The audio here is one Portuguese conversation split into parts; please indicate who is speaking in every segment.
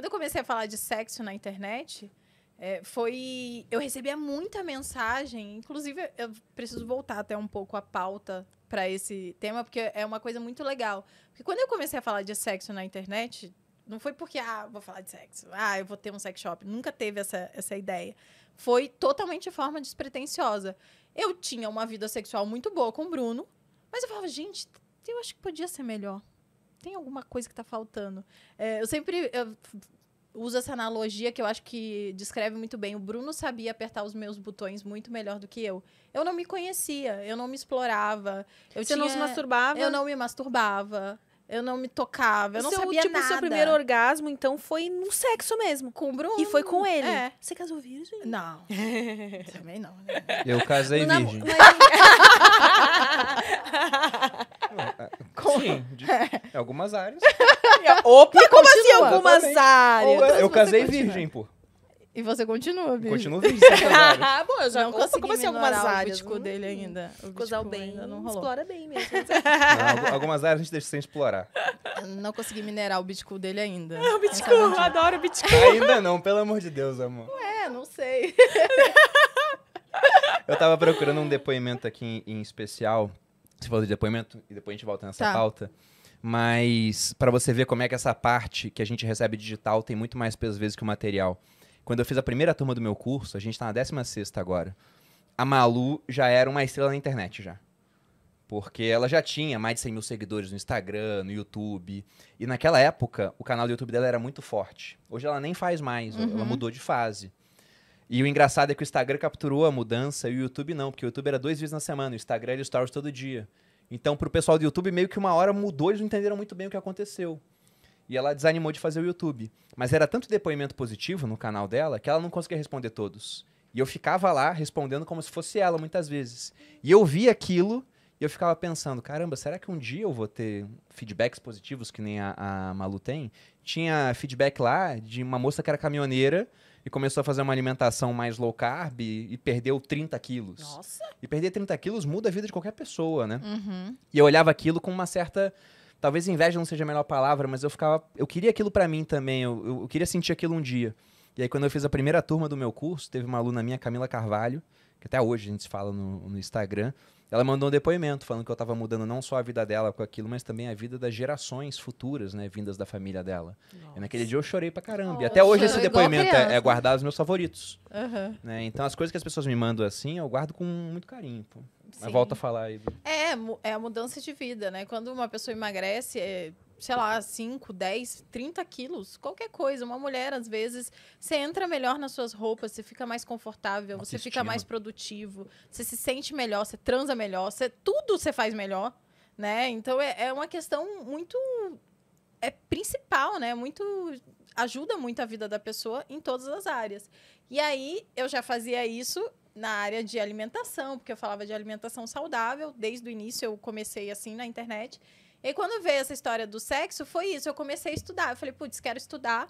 Speaker 1: Quando eu comecei a falar de sexo na internet, é, foi. Eu recebia muita mensagem, inclusive eu preciso voltar até um pouco a pauta para esse tema, porque é uma coisa muito legal. Porque quando eu comecei a falar de sexo na internet, não foi porque, ah, vou falar de sexo, ah, eu vou ter um sex shop. Nunca teve essa, essa ideia. Foi totalmente de forma despretensiosa. Eu tinha uma vida sexual muito boa com o Bruno, mas eu falava, gente, eu acho que podia ser melhor tem alguma coisa que está faltando. É, eu sempre eu uso essa analogia que eu acho que descreve muito bem. O Bruno sabia apertar os meus botões muito melhor do que eu. Eu não me conhecia, eu não me explorava. Eu Você tinha... não se masturbava? Eu não me masturbava. Eu não me tocava, eu não seu, sabia tipo, nada. Seu primeiro orgasmo, então, foi no sexo mesmo. Com o Bruno. E foi com ele. É. Você casou virgem? Não. Também não.
Speaker 2: Né? Eu casei virgem. Sim, de, é. algumas áreas. Opa, e como assim algumas áreas? Ou, eu casei virgem,
Speaker 1: pô. E você continua, bicho. Continua virgem. Ah, bom, eu já Não consegui como assim algumas áreas. o hum, dele ainda. O Cosal bem, ainda não rolou. explora bem mesmo. Não, algumas
Speaker 2: áreas a gente deixa sem explorar.
Speaker 1: Não consegui minerar o bitcool dele ainda. É o Bitcool, eu adoro o Bitcool. Ainda
Speaker 2: não, pelo amor de Deus, amor.
Speaker 1: É, não sei.
Speaker 2: Eu tava procurando um depoimento aqui em, em especial você falou de depoimento e depois a gente volta nessa tá. pauta. Mas para você ver como é que essa parte que a gente recebe digital tem muito mais peso às vezes que o material. Quando eu fiz a primeira turma do meu curso, a gente está na 16 agora. A Malu já era uma estrela na internet já. Porque ela já tinha mais de 100 mil seguidores no Instagram, no YouTube. E naquela época, o canal do YouTube dela era muito forte. Hoje ela nem faz mais, uhum. ela mudou de fase. E o engraçado é que o Instagram capturou a mudança e o YouTube não, porque o YouTube era dois vídeos na semana, o Instagram era stories todo dia. Então, pro pessoal do YouTube, meio que uma hora mudou, eles não entenderam muito bem o que aconteceu. E ela desanimou de fazer o YouTube. Mas era tanto depoimento positivo no canal dela que ela não conseguia responder todos. E eu ficava lá respondendo como se fosse ela muitas vezes. E eu via aquilo e eu ficava pensando, caramba, será que um dia eu vou ter feedbacks positivos que nem a, a Malu tem? Tinha feedback lá de uma moça que era caminhoneira e começou a fazer uma alimentação mais low carb e, perdeu 30 quilos. Nossa! E perder 30 quilos muda a vida de qualquer pessoa, né? Uhum. E eu olhava aquilo com uma certa. Talvez inveja não seja a melhor palavra, mas eu ficava. Eu queria aquilo para mim também, eu, eu, eu, queria sentir aquilo um dia. E aí, quando eu fiz a primeira turma do meu curso, teve uma aluna minha, Camila Carvalho, que até hoje a gente se fala no, no Instagram. Ela mandou um depoimento falando que eu estava mudando não só a vida dela com aquilo, mas também a vida das gerações futuras, né, vindas da família dela. Nossa. E naquele dia eu chorei pra caramba.
Speaker 1: E até hoje esse depoimento é, é,
Speaker 2: guardado os meus favoritos. Uhum. Né? Então as coisas que as pessoas me mandam assim, eu guardo com muito carinho. Pô. Mas volta a falar aí.
Speaker 1: É, é, é a mudança de vida, né? Quando uma pessoa emagrece, é sei lá, 5, 10, 30 quilos, qualquer coisa. Uma mulher, às vezes, você entra melhor nas suas roupas, você fica mais confortável, Autoestima. você fica mais produtivo, você se sente melhor, você transa melhor, você, tudo você faz melhor, né? Então é, é uma questão muito. É principal, né? Muito ajuda muito a vida da pessoa em todas as áreas. E aí eu já fazia isso na área de alimentação, porque eu falava de alimentação saudável, desde o início eu comecei assim na internet. E quando veio essa história do sexo, foi isso. Eu comecei a estudar. Eu falei, putz, quero estudar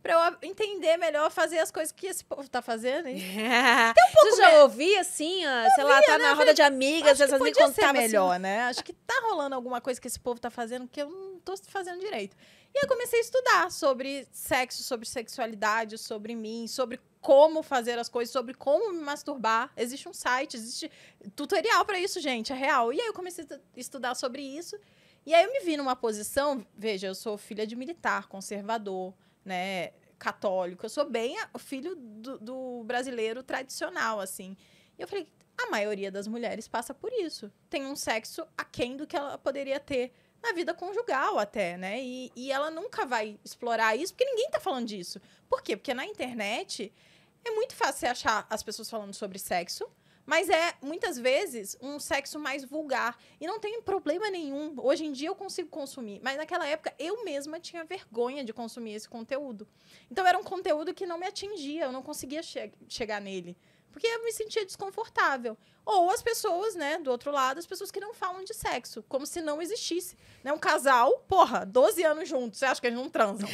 Speaker 1: para eu entender melhor, fazer as coisas que esse povo tá fazendo. Hein? Yeah. Tem um pouco Você já ouvi ouvia, assim, sei lá, tá né? na roda de amigas, às vezes me contava assim, melhor, assim... né? Acho que tá rolando alguma coisa que esse povo tá fazendo que eu não tô fazendo direito. E eu comecei a estudar sobre sexo, sobre sexualidade, sobre mim, sobre como fazer as coisas, sobre como me masturbar. Existe um site, existe tutorial para isso, gente, é real. E aí eu comecei a estudar sobre isso. E aí eu me vi numa posição, veja, eu sou filha de militar, conservador, né, católico, eu sou bem filho do, do brasileiro tradicional, assim. E eu falei, a maioria das mulheres passa por isso. Tem um sexo aquém do que ela poderia ter na vida conjugal até, né? E, e ela nunca vai explorar isso, porque ninguém tá falando disso. Por quê? Porque na internet é muito fácil você achar as pessoas falando sobre sexo, mas é, muitas vezes, um sexo mais vulgar. E não tem problema nenhum. Hoje em dia eu consigo consumir. Mas naquela época eu mesma tinha vergonha de consumir esse conteúdo. Então era um conteúdo que não me atingia, eu não conseguia che chegar nele. Porque eu me sentia desconfortável. Ou as pessoas, né, do outro lado, as pessoas que não falam de sexo, como se não existisse. Né? Um casal, porra, 12 anos juntos, você acha que eles não transam?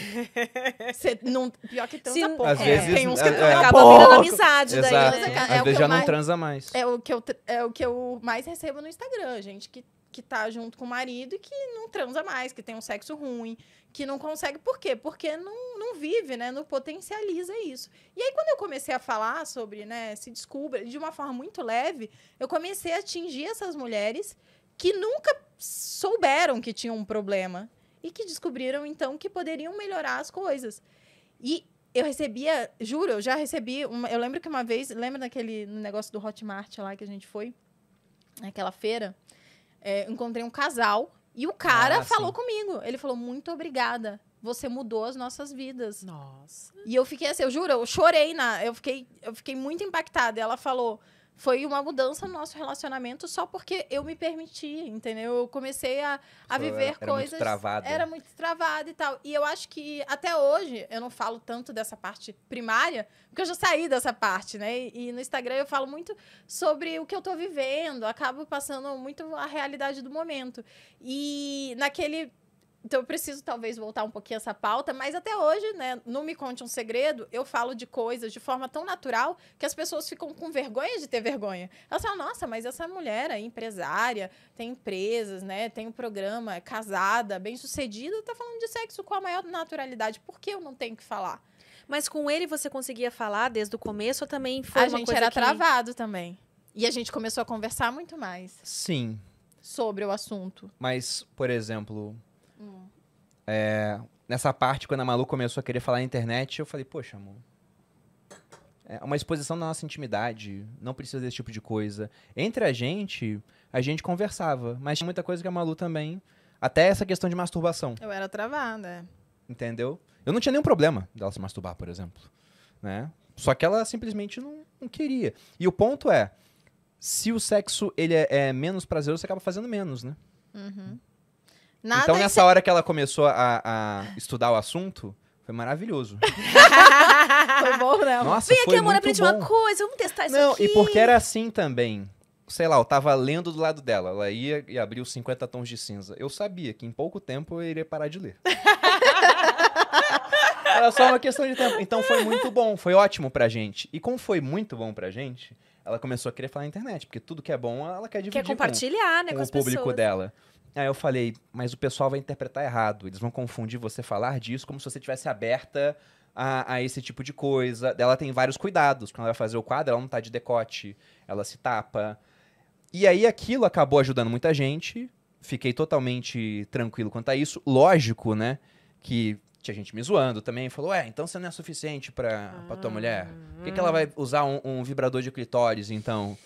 Speaker 1: Você não, pior que transa Sim, Às é. vezes, Tem uns que é, transam é, acaba virando amizade Exato. daí. Né? Às é, às vezes já não transa mais. É o, que eu, é o que eu mais recebo no Instagram, gente, que que tá junto com o marido e que não transa mais, que tem um sexo ruim, que não consegue. Por quê? Porque não, não vive, né? Não potencializa isso. E aí, quando eu comecei a falar sobre, né, se descubra de uma forma muito leve, eu comecei a atingir essas mulheres que nunca souberam que tinham um problema e que descobriram, então, que poderiam melhorar as coisas. E eu recebia, juro, eu já recebi. Uma, eu lembro que uma vez, lembra daquele negócio do Hotmart lá que a gente foi? Naquela feira? é, encontrei um casal e o cara ah, falou sim. comigo. Ele falou: Muito obrigada. Você mudou as nossas vidas. Nossa. E eu fiquei assim, eu juro, eu chorei na. Eu fiquei, eu fiquei muito impactada. E ela falou: foi uma mudança no nosso relacionamento só porque eu me permiti, entendeu? Eu comecei a, a viver era, era coisas. Muito travada. Era muito travada e tal. E eu acho que até hoje eu não falo tanto dessa parte primária, porque eu já saí dessa parte, né? E, e no Instagram eu falo muito sobre o que eu tô vivendo, acabo passando muito a realidade do momento. E naquele então eu preciso talvez voltar um pouquinho essa pauta, mas até hoje, né, não me conte um segredo, eu falo de coisas de forma tão natural que as pessoas ficam com vergonha de ter vergonha. Elas falam, nossa, mas essa mulher é empresária, tem empresas, né, tem um programa, é casada, bem-sucedida, tá falando de sexo com a maior naturalidade. Por que eu não tenho que falar? Mas com ele você conseguia falar desde o começo ou também foi a uma coisa A gente era que... travado também. E a gente começou a conversar muito mais. Sim. Sobre o assunto.
Speaker 2: Mas, por exemplo, é, nessa parte, quando a Malu começou a querer falar na internet, eu falei, poxa, amor. É uma exposição da nossa intimidade, não precisa desse tipo de coisa. Entre a gente, a gente conversava, mas tinha muita coisa que a Malu também. Até essa questão de masturbação.
Speaker 1: Eu era travada.
Speaker 2: Entendeu? Eu não tinha nenhum problema dela se masturbar, por exemplo. Né? Só que ela simplesmente não, não queria. E o ponto é, se o sexo ele é, é menos prazeroso, você acaba fazendo menos, né?
Speaker 1: Uhum. Nada então, nessa
Speaker 2: hora que ela começou a, a estudar o assunto, foi maravilhoso.
Speaker 1: foi bom, não? Nossa, Vem aqui, amor, aprende uma coisa, vamos testar isso não, aqui. E porque
Speaker 2: era assim também. Sei lá, eu tava lendo do lado dela. Ela ia e abriu 50 tons de cinza. Eu sabia que em pouco tempo eu iria parar de ler. era só uma questão de tempo. Então foi muito bom, foi ótimo pra gente. E como foi muito bom pra gente, ela começou a querer falar na internet, porque tudo que é bom ela
Speaker 1: quer dividir. Quer compartilhar, com, né, com, com o público
Speaker 2: dela. Aí eu falei, mas o pessoal vai interpretar errado. Eles vão confundir você falar disso como se você tivesse aberta a, a, esse tipo de coisa. Ela tem vários cuidados. Quando ela vai fazer o quadro, ela não tá de decote, ela se tapa. E aí aquilo acabou ajudando muita gente. Fiquei totalmente tranquilo quanto a isso. Lógico, né? Que tinha gente me zoando também, falou, é, então você não é suficiente pra, ah, tua mulher. Por que, que ela ah. vai usar um, um vibrador de clitóris, então?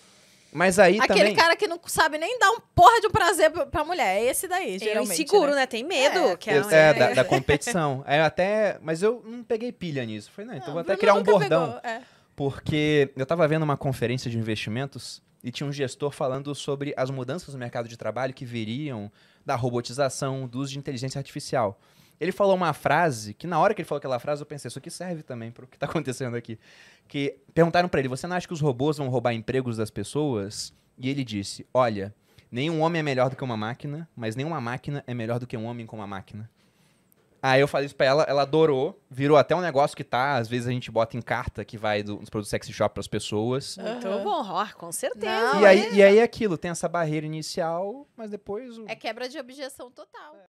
Speaker 2: Mas aí Aquele também... cara
Speaker 1: que não sabe nem dar um porra de um prazer pra mulher. É esse daí, é geralmente. É inseguro, né? né? Tem medo. É, que é, é, da, da, competição.
Speaker 2: É, até... Mas eu não peguei pilha nisso. Falei, não, então não, vou até criar um bordão. Pegou, é. Porque eu tava vendo uma conferência de investimentos e tinha um gestor falando sobre as mudanças no mercado de trabalho que viriam da robotização, dos de inteligência artificial. Ele falou uma frase que, na hora que ele falou aquela frase, eu pensei, isso aqui serve também para o que está acontecendo aqui. Que perguntaram para ele: você não acha que os robôs vão roubar empregos das pessoas? E ele disse: olha, nenhum homem é melhor do que uma máquina, mas nenhuma máquina é melhor do que um homem com uma máquina. Aí eu falei isso pra ela, ela adorou, virou até um negócio que tá, às vezes a gente bota em carta que vai do, nos produtos sexy shop pras pessoas.
Speaker 1: Então uhum. horror com certeza. Não, e, aí, é. e aí
Speaker 2: aquilo, tem essa barreira inicial,
Speaker 1: mas depois... O... É quebra de objeção total. É.